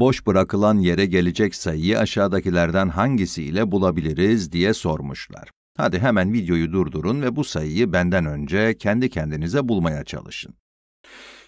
boş bırakılan yere gelecek sayıyı aşağıdakilerden hangisiyle bulabiliriz diye sormuşlar. Hadi hemen videoyu durdurun ve bu sayıyı benden önce kendi kendinize bulmaya çalışın.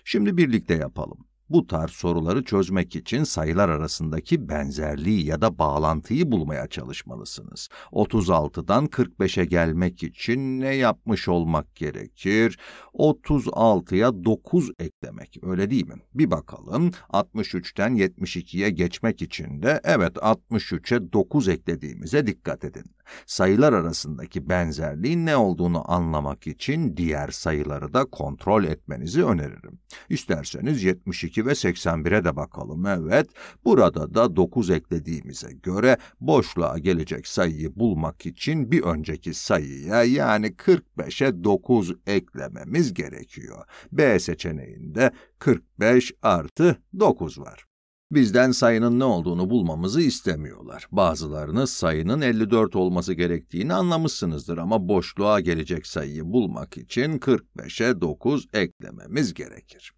Şimdi birlikte yapalım bu tarz soruları çözmek için sayılar arasındaki benzerliği ya da bağlantıyı bulmaya çalışmalısınız. 36'dan 45'e gelmek için ne yapmış olmak gerekir? 36'ya 9 eklemek, öyle değil mi? Bir bakalım, 63'ten 72'ye geçmek için de evet 63'e 9 eklediğimize dikkat edin sayılar arasındaki benzerliğin ne olduğunu anlamak için diğer sayıları da kontrol etmenizi öneririm. İsterseniz 72 ve 81'e de bakalım. Evet, burada da 9 eklediğimize göre boşluğa gelecek sayıyı bulmak için bir önceki sayıya yani 45'e 9 eklememiz gerekiyor. B seçeneğinde 45 artı 9 var. Bizden sayının ne olduğunu bulmamızı istemiyorlar. Bazılarınız sayının 54 olması gerektiğini anlamışsınızdır ama boşluğa gelecek sayıyı bulmak için 45'e 9 eklememiz gerekir.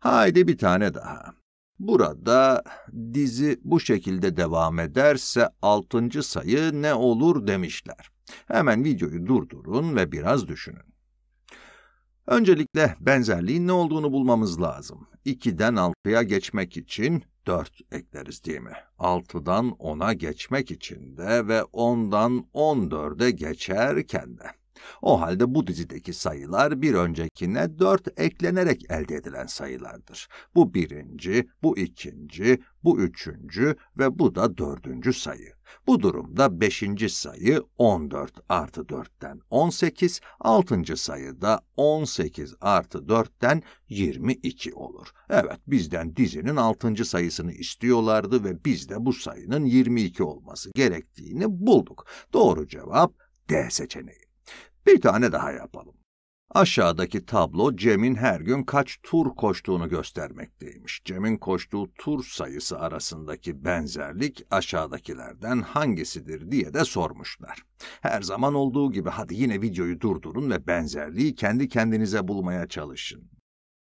Haydi bir tane daha. Burada dizi bu şekilde devam ederse 6. sayı ne olur demişler. Hemen videoyu durdurun ve biraz düşünün. Öncelikle benzerliğin ne olduğunu bulmamız lazım. 2'den 6'ya geçmek için 4 ekleriz değil mi? 6'dan 10'a geçmek için de ve 10'dan 14'e geçerken de. O halde bu dizideki sayılar bir öncekine 4 eklenerek elde edilen sayılardır. Bu birinci, bu ikinci, bu üçüncü ve bu da dördüncü sayı. Bu durumda beşinci sayı 14 artı 4'ten 18, altıncı sayı da 18 artı 4'ten 22 olur. Evet bizden dizinin altıncı sayısını istiyorlardı ve biz de bu sayının 22 olması gerektiğini bulduk. Doğru cevap D seçeneği. Bir tane daha yapalım. Aşağıdaki tablo Cem'in her gün kaç tur koştuğunu göstermekteymiş. Cem'in koştuğu tur sayısı arasındaki benzerlik aşağıdakilerden hangisidir diye de sormuşlar. Her zaman olduğu gibi hadi yine videoyu durdurun ve benzerliği kendi kendinize bulmaya çalışın.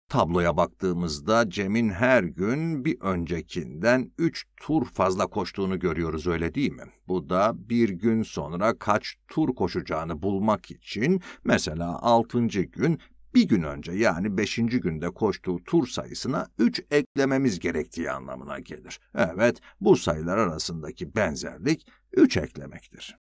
Tabloya baktığımızda Cem'in her gün bir öncekinden üç tur fazla koştuğunu görüyoruz öyle değil mi? Bu da bir gün sonra kaç tur koşacağını bulmak için mesela altıncı gün bir gün önce yani beşinci günde koştuğu tur sayısına üç eklememiz gerektiği anlamına gelir. Evet bu sayılar arasındaki benzerlik üç eklemektir.